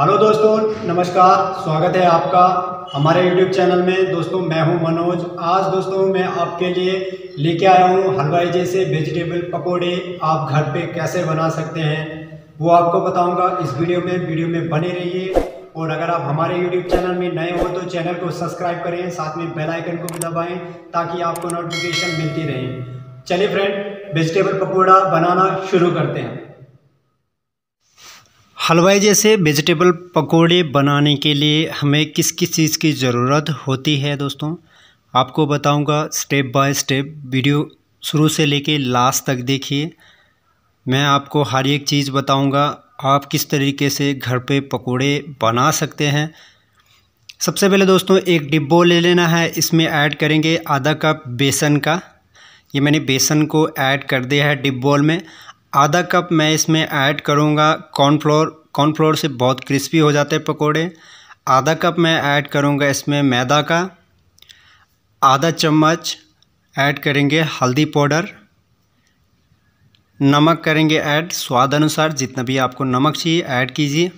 hello दोस्तों नमस्कार स्वागत है आपका हमारे यूट्यूब चैनल में दोस्तों मैं हूं मनोज आज दोस्तों मैं आपके लिए लेके आया हूं हलवाई जैसे वेजिटेबल पकोड़े आप घर पे कैसे बना सकते हैं वो आपको बताऊंगा इस वीडियो में वीडियो में बने रहिए और अगर आप हमारे यूट्यूब चैनल में नए हो तो चैनल को सब्सक्राइब करें साथ में बेलाइकन को भी दबाएँ ताकि आपको नोटिफिकेशन मिलती रहे चलिए फ्रेंड वेजिटेबल पकौड़ा बनाना शुरू करते हैं हलवाई जैसे वेजिटेबल पकोड़े बनाने के लिए हमें किस किस चीज़ की ज़रूरत होती है दोस्तों आपको बताऊंगा स्टेप बाय स्टेप वीडियो शुरू से लेके लास्ट तक देखिए मैं आपको हर एक चीज़ बताऊंगा आप किस तरीके से घर पे पकोड़े बना सकते हैं सबसे पहले दोस्तों एक डिब्बो ले लेना है इसमें ऐड करेंगे आधा कप बेसन का ये मैंने बेसन को ऐड कर दिया है डिब्बोल में आधा कप मैं इसमें ऐड करूँगा कॉर्नफ्लोर कॉर्नफ्लोर से बहुत क्रिस्पी हो जाते हैं पकौड़े आधा कप मैं ऐड करूँगा इसमें मैदा का आधा चम्मच ऐड करेंगे हल्दी पाउडर नमक करेंगे ऐड स्वाद अनुसार जितना भी आपको नमक चाहिए ऐड कीजिए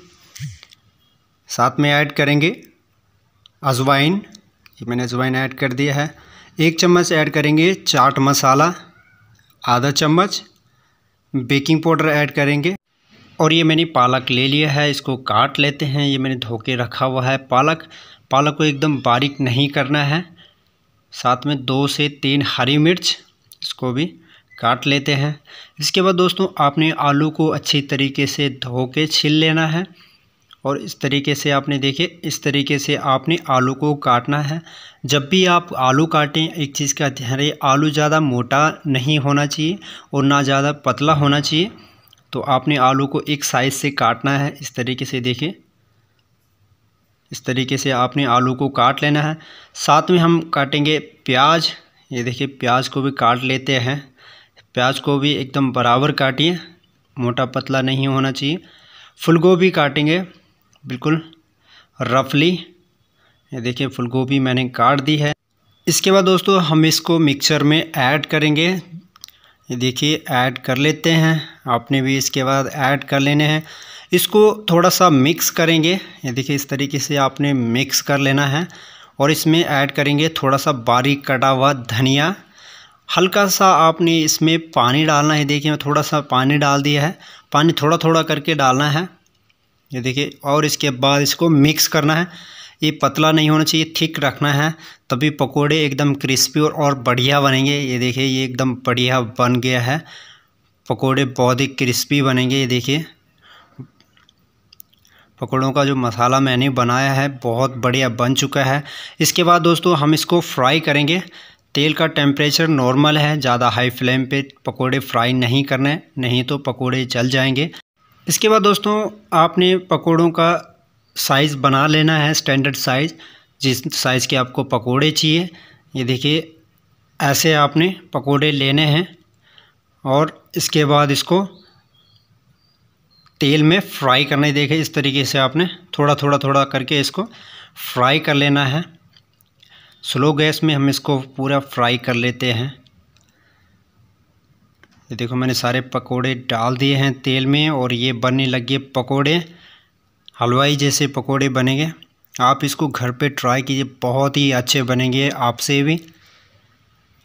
साथ में ऐड करेंगे अजवाइन ये मैंने अजवाइन ऐड कर दिया है एक चम्मच ऐड करेंगे चाट मसाला आधा चम्मच बेकिंग पाउडर ऐड करेंगे और ये मैंने पालक ले लिया है इसको काट लेते हैं ये मैंने धो के रखा हुआ है पालक पालक को एकदम बारीक नहीं करना है साथ में दो से तीन हरी मिर्च इसको भी काट लेते हैं इसके बाद दोस्तों आपने आलू को अच्छी तरीके से धो के छील लेना है और इस तरीके से आपने देखे इस तरीके से आपने आलू को काटना है जब भी आप आलू काटें एक चीज़ का ध्यान आलू ज़्यादा मोटा नहीं होना चाहिए और ना ज़्यादा पतला होना चाहिए तो आपने आलू को एक साइज़ से काटना है इस तरीके से देखें इस तरीके से आपने आलू को काट लेना है साथ में हम काटेंगे प्याज ये देखिए प्याज को भी काट लेते हैं प्याज को भी एकदम बराबर काटिए मोटा पतला नहीं होना चाहिए फुलगोभी काटेंगे बिल्कुल रफली ये देखिए फुलगोभी मैंने काट दी है इसके बाद दोस्तों हम इसको मिक्सर में ऐड करेंगे ये देखिए ऐड कर लेते हैं आपने भी इसके बाद ऐड कर लेने हैं इसको थोड़ा सा मिक्स करेंगे ये देखिए इस तरीके से आपने मिक्स कर लेना है और इसमें ऐड करेंगे थोड़ा सा बारीक कटा हुआ धनिया हल्का सा आपने इसमें पानी डालना है देखिए मैं थोड़ा सा पानी डाल दिया है पानी थोड़ा थोड़ा करके डालना है ये देखिए और इसके बाद इसको मिक्स करना है ये पतला नहीं होना चाहिए थिक रखना है तभी पकोड़े एकदम क्रिस्पी और, और बढ़िया बनेंगे ये देखिए ये एकदम बढ़िया बन गया है पकोड़े बहुत ही क्रिस्पी बनेंगे ये देखिए पकौड़ों का जो मसाला मैंने बनाया है बहुत बढ़िया बन चुका है इसके बाद दोस्तों हम इसको फ्राई करेंगे तेल का टेम्परेचर नॉर्मल है ज़्यादा हाई फ्लेम पे पकोड़े फ्राई नहीं करने नहीं तो पकोड़े जल जाएंगे इसके बाद दोस्तों आपने पकोड़ों का साइज़ बना लेना है स्टैंडर्ड साइज़ जिस साइज़ के आपको पकोड़े चाहिए ये देखिए ऐसे आपने पकोड़े लेने हैं और इसके बाद इसको तेल में फ्राई करने देखे इस तरीके से आपने थोड़ा थोड़ा थोड़ा करके इसको फ्राई कर लेना है स्लो गैस में हम इसको पूरा फ्राई कर लेते हैं ये देखो मैंने सारे पकोड़े डाल दिए हैं तेल में और ये बनने लगे पकोड़े हलवाई जैसे पकोड़े बनेंगे आप इसको घर पे ट्राई कीजिए बहुत ही अच्छे बनेंगे आपसे भी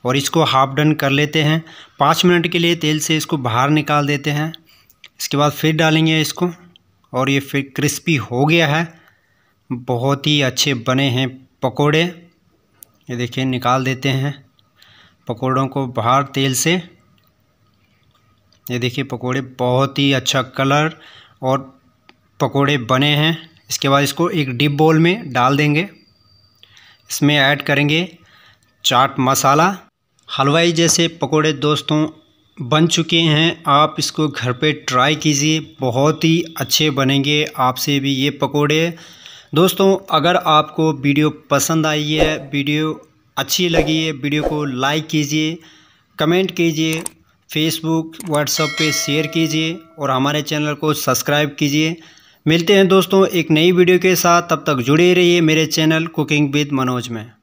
और इसको हाफ डन कर लेते हैं पाँच मिनट के लिए तेल से इसको बाहर निकाल देते हैं इसके बाद फिर डालेंगे इसको और ये फिर क्रिस्पी हो गया है बहुत ही अच्छे बने हैं पकोड़े ये देखिए निकाल देते हैं पकोड़ों को बाहर तेल से ये देखिए पकोड़े बहुत ही अच्छा कलर और पकोड़े बने हैं इसके बाद इसको एक डिप बोल में डाल देंगे इसमें ऐड करेंगे चाट मसाला हलवाई जैसे पकोड़े दोस्तों बन चुके हैं आप इसको घर पे ट्राई कीजिए बहुत ही अच्छे बनेंगे आपसे भी ये पकोड़े दोस्तों अगर आपको वीडियो पसंद आई है वीडियो अच्छी लगी है वीडियो को लाइक कीजिए कमेंट कीजिए फेसबुक व्हाट्सएप पे शेयर कीजिए और हमारे चैनल को सब्सक्राइब कीजिए मिलते हैं दोस्तों एक नई वीडियो के साथ तब तक जुड़े रहिए मेरे चैनल कुकिंग विद मनोज में